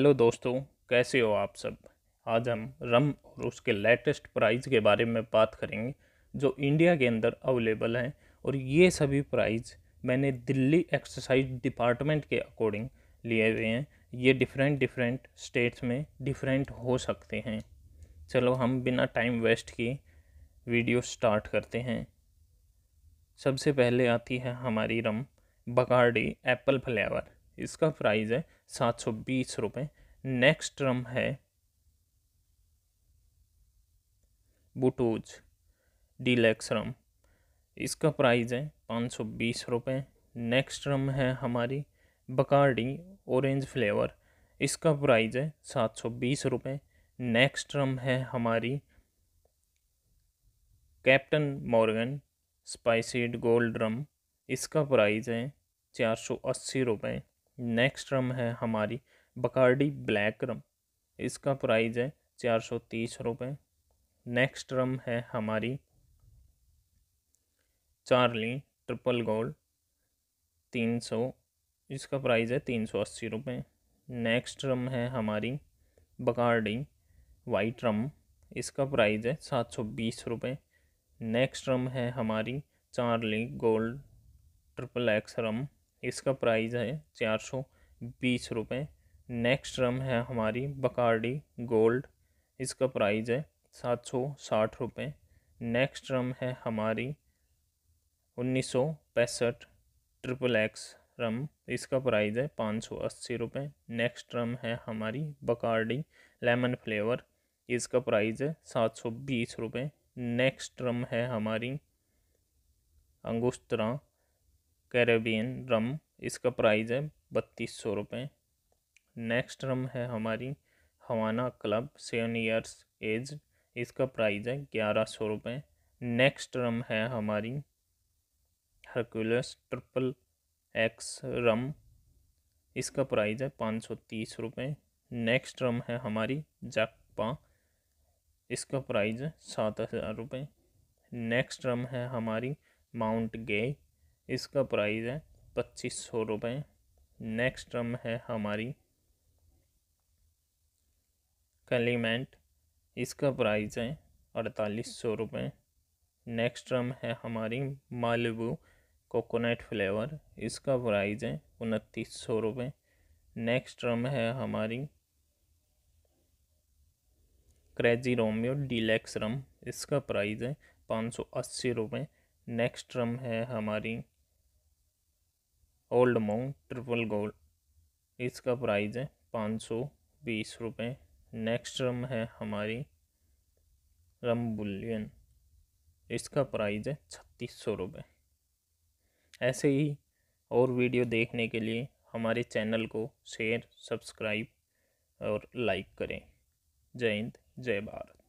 hello दोस्तों कैसे हो आप सब आज हम रम और उसके लेटेस्ट प्राइज़ के बारे में बात करेंगे जो इंडिया के अंदर अवेलेबल हैं और ये सभी प्राइज़ मैंने दिल्ली एक्सरसाइज डिपार्टमेंट के अकॉर्डिंग लिए हुए हैं ये डिफरेंट डिफरेंट स्टेट्स में डिफरेंट हो सकते हैं चलो हम बिना टाइम वेस्ट किए वीडियो स्टार्ट करते हैं सबसे पहले आती है हमारी रम बकार्डी एप्पल फ्लेवर इसका प्राइज़ है सात सौ बीस रुपये नेक्स्ट ट्रम है बुटोज डीलैक्स रम इसका प्राइस है पाँच सौ बीस रुपये नेक्स्ट रम है हमारी बकारडी ऑरेंज फ्लेवर इसका प्राइस है सात सौ बीस रुपये नेक्स्ट रम है हमारी Captain Morgan spiced gold rum इसका प्राइस है चार सौ अस्सी रुपये नेक्स्ट रम है हमारी बकार्डी ब्लैक रम इसका प्राइस है चार सौ तीस रुपये नेक्स्ट रम है हमारी चार्ली ट्रिपल गोल्ड तीन सौ इसका प्राइस है तीन सौ अस्सी रुपये नेक्स्ट रम है हमारी बकार्डी वाइट रम इसका प्राइस है सात सौ बीस रुपये नेक्स्ट रम है हमारी Charlie gold triple X rum इसका प्राइस है चार सौ बीस रुपये नेक्स्ट रम है हमारी बकारडी गोल्ड इसका प्राइस है सात सौ साठ रुपये नेक्स्ट रम है हमारी उन्नीस सौ पैंसठ ट्रिपल एक्स रम इसका प्राइस है पाँच सौ अस्सी रुपये नेक्स्ट रम है हमारी बकारडी लेमन फ्लेवर इसका प्राइस है सात सौ बीस रुपये नेक्स्ट रम है हमारी अंगुस्तरा कैरेबियन रम इसका प्राइस है बत्तीस सौ रुपये नेक्स्ट रम है हमारी Havana Club seven years age इसका प्राइस है ग्यारह सौ रुपये नेक्स्ट रम है हमारी हरकुलस ट्रिपल एक्स रम इसका प्राइस है पाँच सौ तीस रुपये नेक्स्ट रम है हमारी जैकपा इसका प्राइस है सात हज़ार रुपये नेक्स्ट रम है हमारी माउंट गे इसका प्राइस है पच्चीस सौ रुपये नेक्स्ट ड्रम है हमारी कलीमेंट इसका प्राइस है अड़तालीस सौ रुपये नेक्स्ट ड्रम है हमारी मालबू कोकोनट फ्लेवर इसका प्राइस है उनतीस सौ रुपये नेक्स्ट ड्रम है हमारी क्रेजी रोमियो डीलेक्स रम इसका प्राइस है पाँच सौ अस्सी रुपये नेक्स्ट रम है हमारी ओल्ड माउंट ट्रिपल गोल्ड इसका प्राइस है पाँच सौ बीस रुपये नेक्स्ट रम है हमारी रम बुलियन इसका प्राइस है छत्तीस सौ रुपये ऐसे ही और वीडियो देखने के लिए हमारे चैनल को शेयर सब्सक्राइब और लाइक करें जय हिंद जय भारत